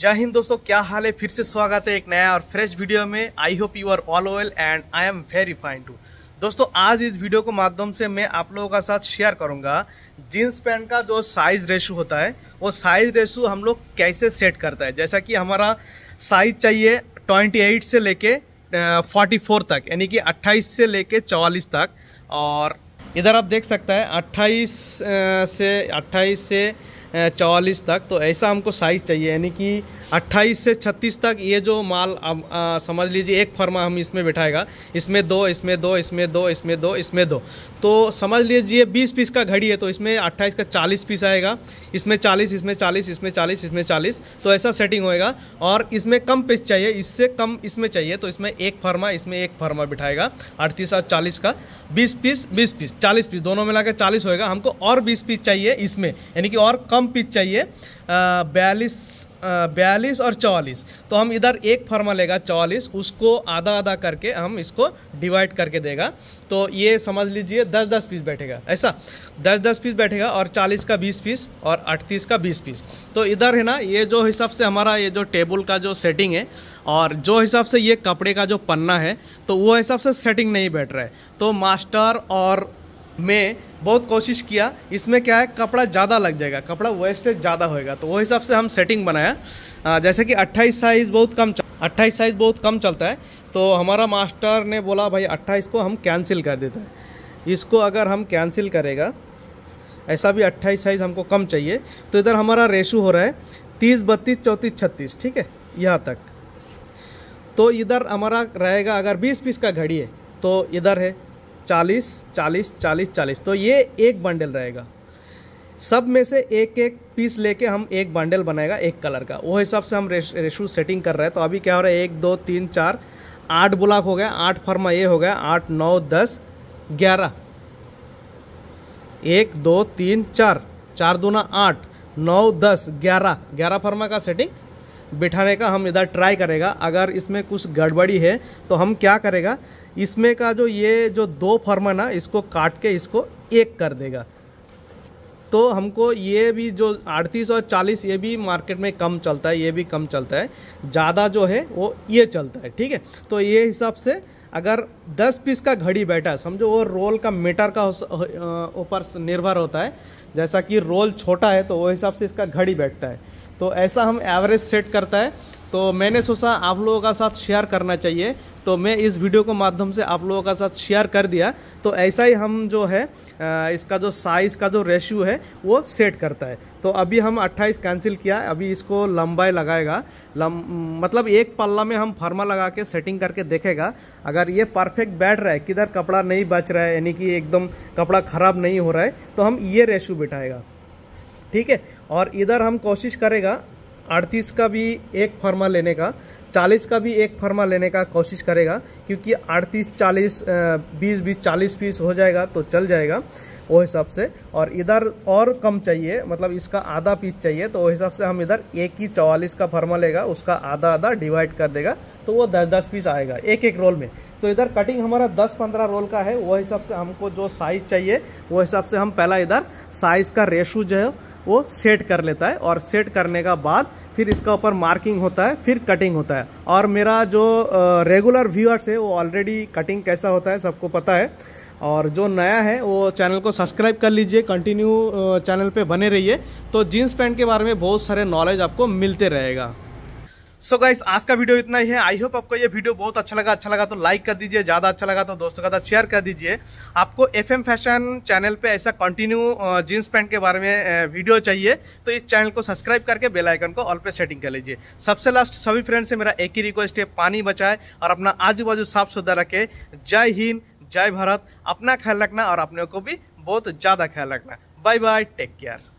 जय हिंद दोस्तों क्या हाल है फिर से स्वागत है एक नया और फ्रेश वीडियो में I hope you are all well and I am very fine too दोस्तों आज इस वीडियो के माध्यम से मैं आप लोगों का साथ शेयर करूंगा जीन्स पैंट का जो साइज रेशू होता है वो साइज रेशू हम लोग कैसे सेट करता है जैसा कि हमारा साइज चाहिए 28 से लेके 44 तक यानी कि 28 से लेके 44 तक और इधर आप देख सकता है 28 से 28 से चवालीस तक तो ऐसा हमको साइज़ चाहिए यानी कि 28 से 36 तक ये जो माल अब समझ लीजिए एक फर्मा हम इसमें बैठाएगा इसमें दो इसमें दो इसमें दो इसमें दो इसमें दो तो समझ लीजिए 20 पीस का घड़ी है तो इसमें 28 का 40 पीस आएगा इसमें 40 इसमें 40 इसमें 40 इसमें 40 तो ऐसा सेटिंग होएगा और इसमें कम पीस चाहिए इससे कम इसमें चाहिए तो इसमें एक फर्मा इसमें एक फर्मा बिठाएगा अड़तीस और चालीस का बीस पीस बीस पीस चालीस पीस दोनों मिला के चालीस होएगा हमको और बीस पीस चाहिए इसमें यानी कि और कम कम पिच चाहिए बयालीस बयालीस और चौवालीस तो हम इधर एक फार्मा लेगा चौवालीस उसको आधा आधा करके हम इसको डिवाइड करके देगा तो ये समझ लीजिए दस दस पीस बैठेगा ऐसा दस दस पीस बैठेगा और चालीस का बीस पीस और अड़तीस का बीस पीस तो इधर है ना ये जो हिसाब से हमारा ये जो टेबल का जो सेटिंग है और जो हिसाब से ये कपड़े का जो पन्ना है तो वो हिसाब से सेटिंग नहीं बैठ रहा है तो मास्टर और मैं बहुत कोशिश किया इसमें क्या है कपड़ा ज़्यादा लग जाएगा कपड़ा वेस्टेज ज़्यादा होएगा तो वो हिसाब से हम सेटिंग बनाया जैसे कि 28 साइज़ बहुत कम अट्ठाईस साइज़ बहुत कम चलता है तो हमारा मास्टर ने बोला भाई अट्ठाईस को हम कैंसिल कर देते हैं इसको अगर हम कैंसिल करेगा ऐसा भी अट्ठाईस साइज़ हमको कम चाहिए तो इधर हमारा रेशू हो रहा है तीस बत्तीस चौंतीस छत्तीस ठीक है यहाँ तक तो इधर हमारा रहेगा अगर बीस पीस का घड़ी है तो इधर है चालीस चालीस चालीस चालीस तो ये एक बंडल रहेगा सब में से एक एक पीस लेके हम एक बंडल बनाएगा एक कलर का वो हिसाब से हम रेशो रेशू सेटिंग कर रहे हैं तो अभी क्या हो रहा है एक दो तीन चार आठ ब्लॉक हो गया आठ फर्मा ये हो गया आठ नौ दस ग्यारह एक दो तीन चार चार दूना आठ नौ दस ग्यारह ग्यारह फर्मा का सेटिंग बिठाने का हम इधर ट्राई करेगा अगर इसमें कुछ गड़बड़ी है तो हम क्या करेगा इसमें का जो ये जो दो फर्मा ना इसको काट के इसको एक कर देगा तो हमको ये भी जो 38 और 40 ये भी मार्केट में कम चलता है ये भी कम चलता है ज़्यादा जो है वो ये चलता है ठीक है तो ये हिसाब से अगर 10 पीस का घड़ी बैठा है समझो वो रोल का मीटर का ऊपर निर्भर होता है जैसा कि रोल छोटा है तो वो हिसाब से इसका घड़ी बैठता है तो ऐसा हम एवरेज सेट करता है तो मैंने सोचा आप लोगों का साथ शेयर करना चाहिए तो मैं इस वीडियो को माध्यम से आप लोगों का साथ शेयर कर दिया तो ऐसा ही हम जो है इसका जो साइज़ का जो रेशियो है वो सेट करता है तो अभी हम 28 कैंसिल किया अभी इसको लंबाई लगाएगा लम, मतलब एक पल्ला में हम फर्मा लगा के सेटिंग करके देखेगा अगर ये परफेक्ट बैठ रहा है किधर कपड़ा नहीं बच रहा है यानी कि एकदम कपड़ा ख़राब नहीं हो रहा है तो हम ये रेशियो बिठाएगा ठीक है और इधर हम कोशिश करेगा अड़तीस का भी एक फर्मा लेने का चालीस का भी एक फर्मा लेने का कोशिश करेगा क्योंकि अड़तीस चालीस बीस बीस चालीस पीस हो जाएगा तो चल जाएगा वो हिसाब से और इधर और कम चाहिए मतलब इसका आधा पीस चाहिए तो वो हिसाब से हम इधर एक ही चौवालीस का फर्मा लेगा उसका आधा आधा डिवाइड कर देगा तो वो दस दस पीस आएगा एक एक रोल में तो इधर कटिंग हमारा दस पंद्रह रोल का है वो हिसाब से हमको जो साइज़ चाहिए वो हिसाब से हम पहला इधर साइज़ का रेशू जो है वो सेट कर लेता है और सेट करने का बाद फिर इसका ऊपर मार्किंग होता है फिर कटिंग होता है और मेरा जो रेगुलर व्यूअर्स है वो ऑलरेडी कटिंग कैसा होता है सबको पता है और जो नया है वो चैनल को सब्सक्राइब कर लीजिए कंटिन्यू चैनल पे बने रहिए तो जीन्स पैंट के बारे में बहुत सारे नॉलेज आपको मिलते रहेगा सो so गाइस आज का वीडियो इतना ही है आई होप आपको ये वीडियो बहुत अच्छा लगा अच्छा लगा तो लाइक कर दीजिए ज़्यादा अच्छा लगा तो दोस्तों के साथ शेयर कर दीजिए आपको एफएम फैशन चैनल पे ऐसा कंटिन्यू जींस पैंट के बारे में वीडियो चाहिए तो इस चैनल को सब्सक्राइब करके बेल आइकन को ऑल पे सेटिंग कर लीजिए सबसे लास्ट सभी फ्रेंड से मेरा एक ही रिक्वेस्ट है पानी बचाए और अपना आजू बाजू साफ सुथरा रखे जय हिंद जय भारत अपना ख्याल रखना और अपने को भी बहुत ज़्यादा ख्याल रखना बाय बाय टेक केयर